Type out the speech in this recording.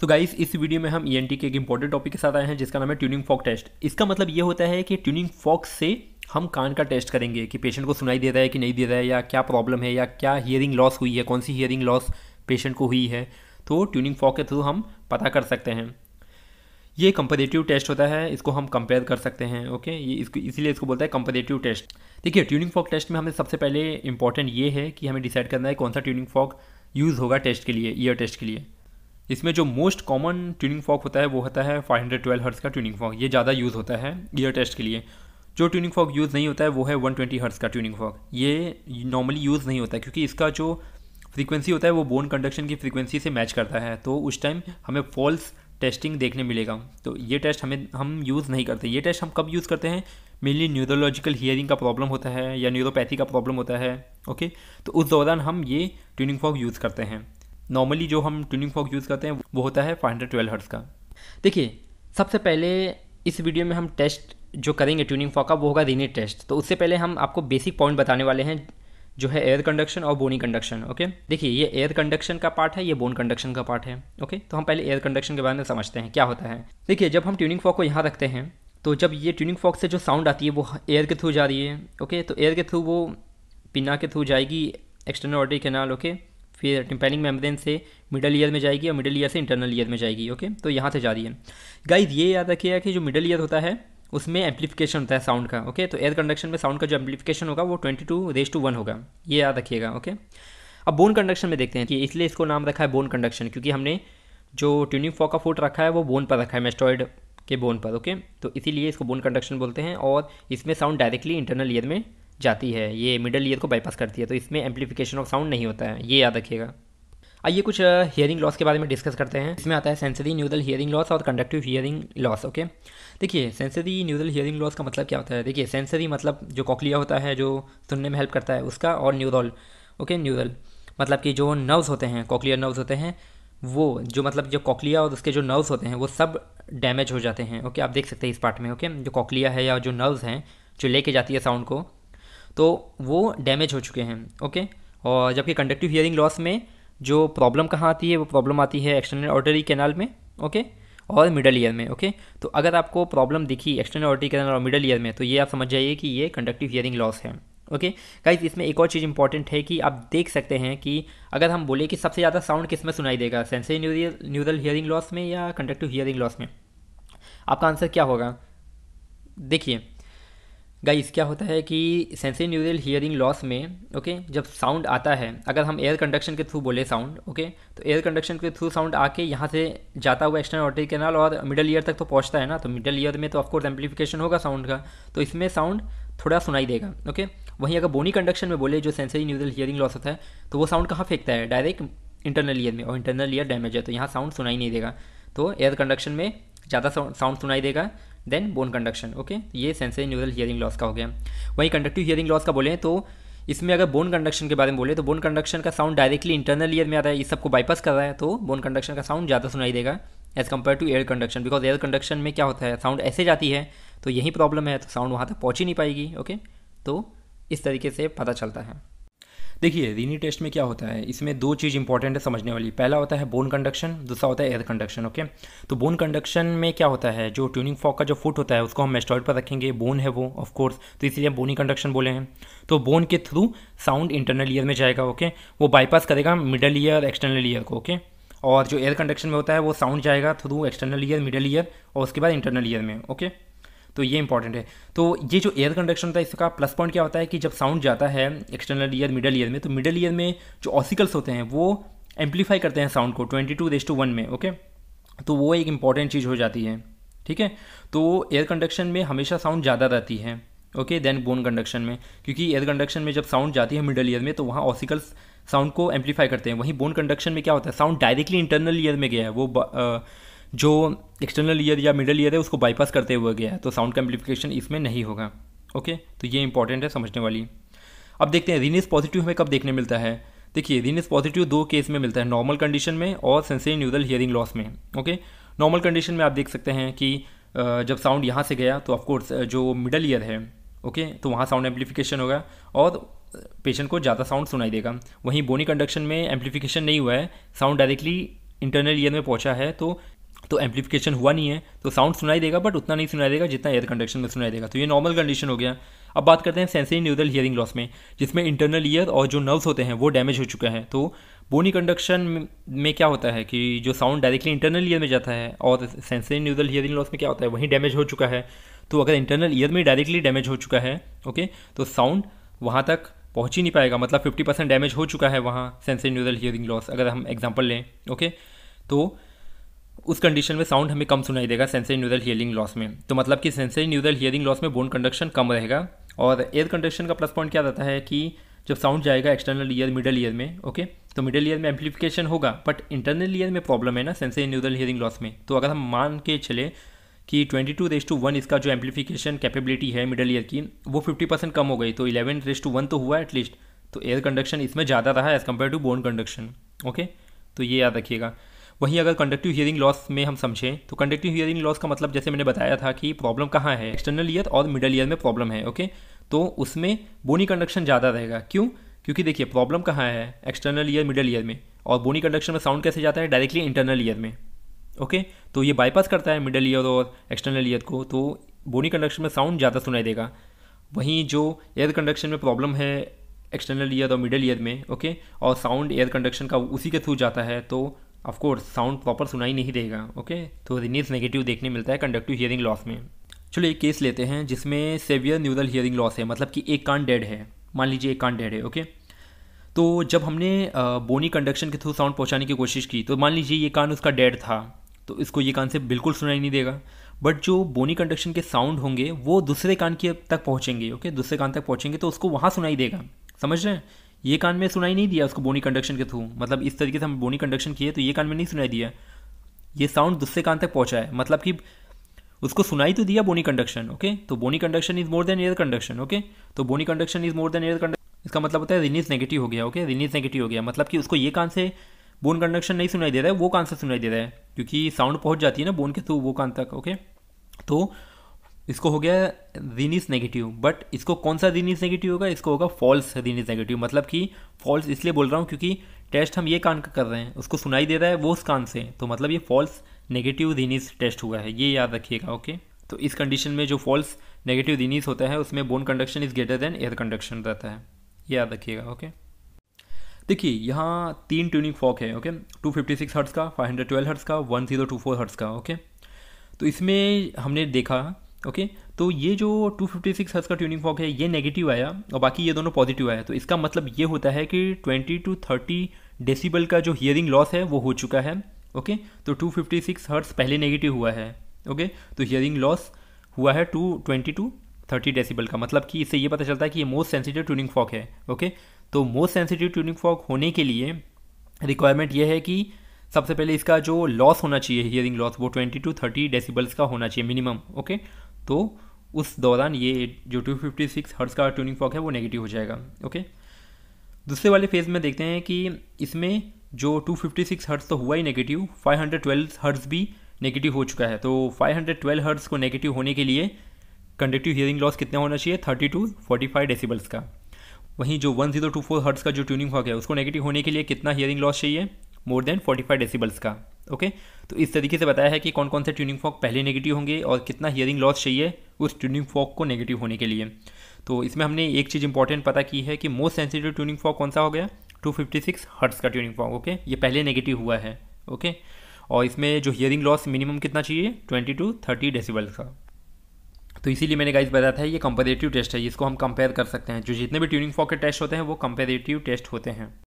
तो गाइस इस वीडियो में हम ई एन टी के एक इंपॉर्टेंट टॉपिक के साथ आए हैं जिसका नाम है ट्यूनिंग फॉक टेस्ट इसका मतलब ये होता है कि ट्यूनिंग फॉक से हम कान का टेस्ट करेंगे कि पेशेंट को सुनाई रहा है कि नहीं रहा है या क्या प्रॉब्लम है या क्या हियरिंग लॉस हुई है कौन सी हियरिंग लॉस पेशेंट को हुई है तो ट्यूनिंग फॉक के थ्रू हम पता कर सकते हैं ये कंपेरेटिव टेस्ट होता है इसको हम कंपेयर कर सकते हैं ओके ये इसको इसीलिए इसको बोलता है कंपेरेटिव टेस्ट देखिए ट्यूनिंग फॉक टेस्ट में हमें सबसे पहले इंपॉर्टेंट ये है कि हमें डिसाइड करना है कौन सा ट्यूनिंग फॉक यूज़ होगा टेस्ट के लिए ईयर टेस्ट के लिए इसमें जो मोस्ट कॉमन ट्यूनिंग फॉक होता है वो होता है 512 हंड्रेड हर्ट्स का ट्यूनिंग फॉक ये ज़्यादा यूज़ होता है ईयर टेस्ट के लिए जो ट्यूनिंग फॉक यूज़ नहीं होता है वो है 120 ट्वेंटी हर्ट्स का ट्यूनिंग फॉक ये नॉर्मली यूज़ नहीं होता है क्योंकि इसका जो फ्रीक्वेंसी होता है वो बोन कंडक्शन की फ्रीक्वेंसी से मैच करता है तो उस टाइम हमें फॉल्स टेस्टिंग देखने मिलेगा तो ये टेस्ट हमें हम यूज़ नहीं करते ये टेस्ट हम कब यूज़ करते हैं मेनली न्यूरोलॉजिकल हियरिंग का प्रॉब्लम होता है या न्यूरोपैथी का प्रॉब्लम होता है ओके तो उस दौरान हम ये ट्यूनिंग फॉक यूज़ करते हैं नॉर्मली जो हम ट्यूनिंग फॉक यूज़ करते हैं वो होता है फाइव हंड्रेड हर्ट्स का देखिए सबसे पहले इस वीडियो में हम टेस्ट जो करेंगे ट्यूनिंग फॉक का वो होगा रीनेट टेस्ट तो उससे पहले हम आपको बेसिक पॉइंट बताने वाले हैं जो है एयर कंडक्शन और बोनी कंडक्शन ओके देखिए ये एयर कंडक्शन का पार्ट है ये बोन कंडक्शन का पार्ट है ओके तो हम पहले एयर कंडक्शन के बारे में समझते हैं क्या होता है देखिए जब हम ट्यूनिंग फॉक को यहाँ रखते हैं तो जब ये ट्यूनिंग फॉक से जो साउंड आती है वो एयर के थ्रू जा रही है ओके तो एयर के थ्रू वो पिना के थ्रू जाएगी एक्सटर्नल ऑर्डरी कैनाल ओके फिर टिम्पेलिंग मेम्ब्रेन से मिडल ईयर में जाएगी और मिडल ईयर से इंटरनल ईयर में जाएगी ओके तो यहाँ से जा रही है गाइज ये याद रखिएगा कि जो मिडल ईयर होता है उसमें एम्पलीफिकेशन होता है साउंड का ओके तो एयर कंडक्शन में साउंड का जो एम्पलीफिकेशन होगा वो twenty two is to one होगा ये याद रखिएगा ओके अब बोन कंडक्शन में देखते हैं कि इसलिए इसको नाम रखा है बोन कंडक्शन क्योंकि हमने जो ट्यूनिंग फॉक का फूट रखा है वो बोन पर रखा है मेस्टॉइड के बोन पर ओके तो इसीलिए इसको बोन कंडक्शन बोलते हैं और इसमें साउंड डायरेक्टली इंटरनल ईयर में जाती है ये मिडल ईयर को बाईपास करती है तो इसमें एम्पलीफिकेशन ऑफ साउंड नहीं होता है ये याद रखिएगा आइए कुछ हियरिंग लॉस के बारे में डिस्कस करते हैं इसमें आता है सेंसरी न्यूरल हियरिंग लॉस और कंडक्टिव हियरिंग लॉस ओके देखिए सेंसरी न्यूरल हियरिंग लॉस का मतलब क्या होता है देखिए सेंसरी मतलब जो कॉकलिया होता है जो सुनने में हेल्प करता है उसका और न्यूरल ओके न्यूरल मतलब कि जो नर्व्स होते हैं कॉकलियर नर्व्स होते हैं वो जो मतलब जो कॉकलिया और उसके जो नर्व्स होते हैं वो सब डैमेज हो जाते हैं ओके आप देख सकते हैं इस पार्ट में ओके जो कॉकलिया है या जो नर्व्स हैं जो लेके जाती है साउंड को तो वो डैमेज हो चुके हैं ओके और जबकि कंडक्टिव हियरिंग लॉस में जो प्रॉब्लम कहाँ आती है वो प्रॉब्लम आती है एक्सटर्नल ऑर्डरी कैनाल में ओके और मिडल ईयर में ओके तो अगर आपको प्रॉब्लम दिखी एक्सटर्नल ऑर्डरी कैनाल और मिडल ईयर में तो ये आप समझ जाइए कि ये कंडक्टिव हियरिंग लॉस है ओके गाइस इसमें एक और चीज़ इंपॉर्टेंट है कि आप देख सकते हैं कि अगर हम बोले कि सबसे ज़्यादा साउंड किस में सुनाई देगा sensory neural neural hearing loss में या कंडक्टिव हियरिंग लॉस में आपका आंसर क्या होगा देखिए गाइस क्या होता है कि सेंसरी न्यूरल हियरिंग लॉस में ओके जब साउंड आता है अगर हम एयर कंडक्शन के थ्रू बोले साउंड ओके तो एयर कंडक्शन के थ्रू साउंड आके यहाँ से जाता हुआ एक्सटर्नल ऑर्टरी कैनाल और मिडल ईयर तक तो पहुँचता है ना तो मिडल ईयर में तो ऑफकोर्स एम्पलीफिकेशन होगा साउंड का तो इसमें साउंड थोड़ा सुनाई देगा ओके वहीं अगर बोनी कंडक्शन में बोले जो सेंसरी न्यूरल हियरिंग लॉस होता है तो वो साउंड कहाँ फेंकता है डायरेक्ट इंटरनल ईयर में और इंटरनल ईयर डैमेज है तो यहाँ साउंड सुनाई नहीं देगा तो एयर कंडक्शन में ज़्यादा साउंड सुनाई देगा देन बोन कंडक्शन ओके ये सेंसरी न्यूरल हियरिंग लॉस का हो गया वहीं कंडक्टिव हियरिंग लॉस का बोले तो इसमें अगर बोन कंडक्शन के बारे में बोले तो बोन कंडक्शन का साउंड डायरेक्टली इंटरनल ईयर में आ रहा है इस सबको बाईपास कर रहा है तो बोन कंडक्शन का साउंड ज़्यादा सुनाई देगा as compare to air conduction because air conduction में क्या होता है साउंड ऐसे जाती है तो यही प्रॉब्लम है तो साउंड वहाँ तक पहुँच ही नहीं पाएगी ओके तो इस तरीके से पता चलता है देखिए रीनी टेस्ट में क्या होता है इसमें दो चीज़ इंपॉर्टेंट है समझने वाली पहला होता है बोन कंडक्शन दूसरा होता है एयर कंडक्शन ओके तो बोन कंडक्शन में क्या होता है जो ट्यूनिंग फॉक का जो फुट होता है उसको हम मेस्टॉइड पर रखेंगे बोन है वो ऑफकोर्स तो इसलिए हम बोनी कंडक्शन बोले हैं तो बोन के थ्रू साउंड इंटरनल ईयर में जाएगा ओके वो बाईपास करेगा मिडल ईयर एक्सटर्नल ईयर को ओके और जो एयर कंडक्शन में होता है वो साउंड जाएगा through external ear middle ear और उसके बाद इंटरनल ईयर में ओके तो ये इंपॉर्टेंट है तो ये जो एयर कंडक्शन होता है इसका प्लस पॉइंट क्या होता है कि जब साउंड जाता है एक्सटर्नल ईयर मिडल ईयर में तो मिडल ईयर में जो ऑसिकल्स होते हैं वो एम्पलीफाई करते हैं साउंड को ट्वेंटी टू टू वन में ओके तो वो एक इंपॉर्टेंट चीज़ हो जाती है ठीक है तो एयर कंडक्शन में हमेशा साउंड ज़्यादा रहती है ओके देन बोन कंडक्शन में क्योंकि एयर कंडक्शन में जब साउंड जाती है मिडल ईयर में तो वहाँ ऑसिकल्स साउंड को एम्पलीफाई करते हैं वहीं बोन कंडक्शन में क्या होता है साउंड डायरेक्टली इंटरनल ईयर में गया है वो जो एक्सटर्नल ईयर या मिडल ईयर है उसको बाईपास करते हुए गया है तो साउंड का एम्पलीफिकेशन इसमें नहीं होगा ओके तो ये इंपॉर्टेंट है समझने वाली अब देखते हैं रीनिस पॉजिटिव हमें कब देखने मिलता है देखिए रीनिस पॉजिटिव दो केस में मिलता है नॉर्मल कंडीशन में और सेंसरी न्यूदल हियरिंग लॉस में ओके नॉर्मल कंडीशन में आप देख सकते हैं कि जब साउंड यहाँ से गया तो ऑफकोर्स जो मिडल ईयर है ओके तो वहाँ साउंड एम्पलीफिकेशन होगा और पेशेंट को ज़्यादा साउंड सुनाई देगा वहीं बोनी कंडक्शन में एम्पलीफिकेशन नहीं हुआ है साउंड डायरेक्टली इंटरनल ईयर में पहुँचा है तो तो एम्पलीफिकेशन हुआ नहीं है तो साउंड सुनाई देगा बट उतना नहीं सुनाई देगा जितना एयर कंडक्शन में सुनाई देगा तो ये नॉर्मल कंडीशन हो गया अब बात करते हैं सेंसरी न्यूरल हियरिंग लॉस में जिसमें इंटरनल ईयर और जो नर्व्स होते हैं वो डैमेज हो चुका है तो बोनी कंडक्शन में क्या होता है कि जो साउंड डायरेक्टली इंटरनल ईयर में जाता है और सेंसरी न्यूरल हियरिंग लॉस में क्या होता है वहीं डैमेज हो चुका है तो अगर इंटरनल ईयर में डायरेक्टली डैमेज हो चुका है ओके तो साउंड वहाँ तक पहुँच ही नहीं पाएगा मतलब फिफ्टी परसेंट डैमेज हो चुका है वहाँ सेंसरी न्यूरल हियरिंग लॉस अगर हम एग्जाम्पल लें ओके तो उस कंडीशन में साउंड हमें कम सुनाई देगा सेंसरी न्यूरल हियरिंग लॉस में तो मतलब कि सेंसरी न्यूरल हियरिंग लॉस में बोन कंडक्शन कम रहेगा और एयर कंडक्शन का प्लस पॉइंट क्या रहता है कि जब साउंड जाएगा एक्सटर्नल ईयर मिडल ईयर में ओके तो मिडल ईयर में एम्पलीफिकेशन होगा बट इंटरनल ईयर में प्रॉब्लम है ना सेंसरी न्यूरल हियरिंग लॉस में तो अगर हम मान के चले कि twenty two is to one इसका जो एम्पलीफिकेशन कैपेबिलिटी है मिडल ईयर की वो फिफ्टी परसेंट कम हो गई तो इलेवन रेस टू वन तो हुआ एटलीस्ट तो एयर कंडक्शन इसमें ज़्यादा रहा as compare to bone conduction okay तो ये याद रखिएगा वहीं अगर कंडक्टिव हियरिंग लॉस में हम समझें तो कंडक्टिव हियरिंग लॉस का मतलब जैसे मैंने बताया था कि प्रॉब्लम कहाँ है एक्सटर्नल ईयर और मिडल ईयर में प्रॉब्लम है ओके तो उसमें बोनी कंडक्शन ज़्यादा रहेगा क्यों क्योंकि देखिए प्रॉब्लम कहाँ है एक्सटर्नल ईयर मिडल ईयर में और बोनी कंडक्शन में साउंड कैसे जाता है डायरेक्टली इंटरनल ईयर में ओके तो ये बाईपास करता है मिडल ईयर और एक्सटर्नल ईयर को तो बोनी कंडक्शन में साउंड ज़्यादा सुनाई देगा वहीं जो एयर कंडक्शन में प्रॉब्लम है एक्सटर्नल ईयर और मिडल ईयर में ओके और साउंड एयर कंडक्शन का उसी के थ्रू जाता है तो ऑफकोर्स साउंड प्रॉपर सुनाई नहीं देगा ओके तो रिनीस नेगेटिव देखने मिलता है कंडक्टिव हियरिंग लॉस में चलो एक केस लेते हैं जिसमें सेवियर न्यूरल हियरिंग लॉस है मतलब कि एक कान डेड है मान लीजिए एक कान डेड है ओके तो जब हमने बोनी कंडक्शन के थ्रू साउंड पहुंचाने की कोशिश की तो मान लीजिए ये कान उसका डेड था तो इसको ये कान से बिल्कुल सुनाई नहीं देगा बट जो बोनी कंडक्शन के साउंड होंगे वो दूसरे कान के तक पहुँचेंगे ओके दूसरे कान तक पहुँचेंगे तो उसको वहाँ सुनाई देगा समझ रहे हैं ये कान में सुनाई नहीं दिया उसको बोनी कंडक्शन के थ्रू मतलब इस तरीके से हम बोनी कंडक्शन किए तो ये कान में नहीं सुनाई दिया ये साउंड दूसरे कान तक पहुंचा है मतलब कि उसको सुनाई तो दिया बोनी कंडक्शन ओके तो bony conduction is more than air conduction okay तो bony conduction is more than air conduction इसका मतलब होता है रिनीज नेगेटिव हो गया ओके रिनीज नेगेटिव हो गया मतलब कि उसको ये कान से बोन कंडक्शन नहीं सुनाई दे रहा है वो कान से सुनाई दे रहा है क्योंकि साउंड पहुंच जाती है ना बोन के थ्रू वो कान तक ओके तो इसको हो गया दिन इज़ नेगेटिव बट इसको कौन सा दिन इज़ नेगेटिव होगा इसको होगा फॉल्स दिन इज़ नेगेटिव मतलब कि फॉल्स इसलिए बोल रहा हूँ क्योंकि टेस्ट हम ये कान का कर रहे हैं उसको सुनाई दे रहा है वो उस कान से तो मतलब ये फॉल्स नेगेटिव रीनिस टेस्ट हुआ है ये याद रखिएगा ओके तो इस कंडीशन में जो फॉल्स नेगेटिव रीनिस होता है उसमें bone conduction is greater than air conduction रहता है ये याद रखिएगा ओके देखिए यहाँ तीन ट्यूनिंग फॉक है okay two fifty six hertz का फाइव हंड्रेड ट्वेल्व हर्ट्स का one zero two four hertz का ओके तो इसमें हमने देखा ओके तो ये जो 256 फिफ्टी का ट्यूनिंग फॉक है ये नेगेटिव आया और बाकी ये दोनों पॉजिटिव आया तो इसका मतलब ये होता है कि 20 टू 30 डेसिबल का जो हियरिंग लॉस है वो हो चुका है ओके तो 256 फिफ्टी हर्ट्स पहले नेगेटिव हुआ है ओके तो हियरिंग लॉस हुआ है to twenty to thirty decibel का मतलब कि इससे ये पता चलता है कि ये मोस्ट सेंसिटिव ट्यूनिंग फॉक है ओके तो मोस्ट सेंसिटिव ट्यूनिंग फॉक होने के लिए रिक्वायरमेंट ये है कि सबसे पहले इसका जो लॉस होना चाहिए हियरिंग लॉस वो ट्वेंटी टू थर्टी डेसिबल्स का होना चाहिए मिनिमम ओके तो उस दौरान ये जो टू फिफ्टी सिक्स हर्ट्स का ट्यूनिंग फॉक है वो नेगेटिव हो जाएगा ओके दूसरे वाले फेज़ में देखते हैं कि इसमें जो टू फिफ्टी सिक्स हर्ट्स तो हुआ ही negative five hundred twelve hertz भी नेगेटिव हो चुका है तो फाइव हंड्रेड ट्वेल्व हर्ट्स को नेगेटिव होने के लिए कंडक्टिव हियरिंग लॉस कितना होना चाहिए thirty to forty five decibels का वहीं जो one zero two four hertz का जो ट्यूनिंग फॉक है उसको नेगेटिव होने के लिए कितना हियरिंग लॉस चाहिए more than forty five decibels का ओके तो इस तरीके से बताया है कि कौन कौन से ट्यूनिंग फॉक पहले नेगेटिव होंगे और कितना हियरिंग लॉस चाहिए उस ट्यूनिंग फॉक को नेगेटिव होने के लिए तो इसमें हमने एक चीज़ इंपॉर्टेंट पता की है कि मोस्ट सेंसिटिव ट्यूनिंग फॉक कौन सा हो गया 256 हर्ट्स का ट्यूनिंग फॉक ओके ये पहले नेगेटिव हुआ है ओके और इसमें जो हियरिंग लॉस मिनिमम कितना चाहिए ट्वेंटी टू थर्टी डेसीबल का तो इसीलिए मैंने गाइस बताया था ये कंपेरेटिव टेस्ट है इसको हम कंपेयर कर सकते हैं जो जितने भी ट्यूनिंग फॉक के टेस्ट होते हैं वो कंपेरेटिव टेस्ट होते हैं